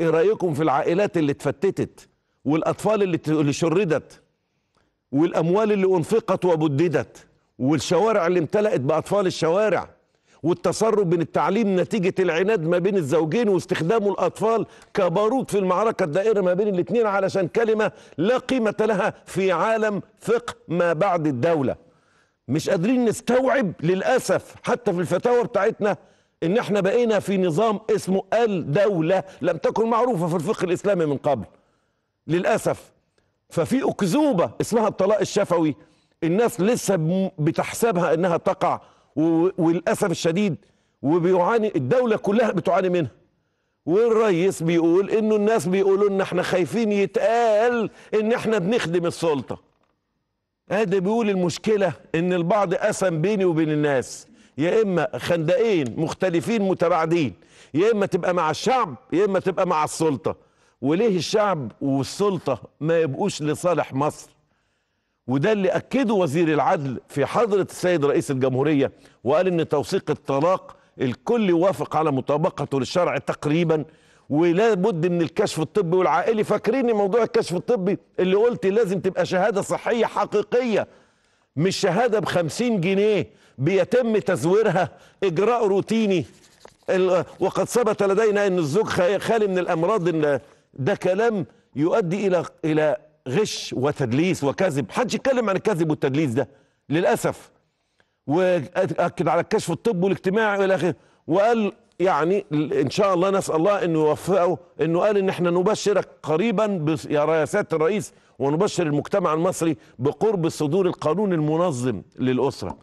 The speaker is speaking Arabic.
ايه رايكم في العائلات اللي اتفتتت والاطفال اللي اللي شردت والاموال اللي انفقت وبددت والشوارع اللي امتلأت باطفال الشوارع والتسرب من التعليم نتيجة العناد ما بين الزوجين واستخدام الأطفال كبارود في المعركة الدائرة ما بين الاثنين علشان كلمة لا قيمة لها في عالم فقه ما بعد الدولة مش قادرين نستوعب للأسف حتى في الفتاوى بتاعتنا ان احنا بقينا في نظام اسمه الدولة لم تكن معروفة في الفقه الاسلامي من قبل للأسف ففي أكذوبة اسمها الطلاق الشفوي الناس لسه بتحسبها انها تقع وللأسف الشديد وبيعاني الدولة كلها بتعاني منها والرئيس بيقول انه الناس بيقولوا ان احنا خايفين يتقال ان احنا بنخدم السلطة ادي بيقول المشكلة ان البعض قسم بيني وبين الناس يا اما خندقين مختلفين متباعدين يا اما تبقى مع الشعب يا اما تبقى مع السلطه وليه الشعب والسلطه ما يبقوش لصالح مصر وده اللي اكده وزير العدل في حضره السيد رئيس الجمهوريه وقال ان توثيق الطلاق الكل يوافق على مطابقته للشرع تقريبا ولا بد من الكشف الطبي والعائلي فاكرين موضوع الكشف الطبي اللي قلت لازم تبقى شهاده صحيه حقيقيه مش شهادة بخمسين جنيه بيتم تزويرها إجراء روتيني وقد ثبت لدينا أن الزوج خالي من الأمراض إن ده كلام يؤدي إلى إلى غش وتدليس وكذب حدش يتكلم عن الكذب والتدليس ده للأسف وأكد على الكشف الطبي والاجتماعي والى اخره وقال يعني ان شاء الله نسال الله انه يوفقه انه قال ان احنا نبشرك قريبا يا رئاسات الرئيس ونبشر المجتمع المصري بقرب صدور القانون المنظم للاسره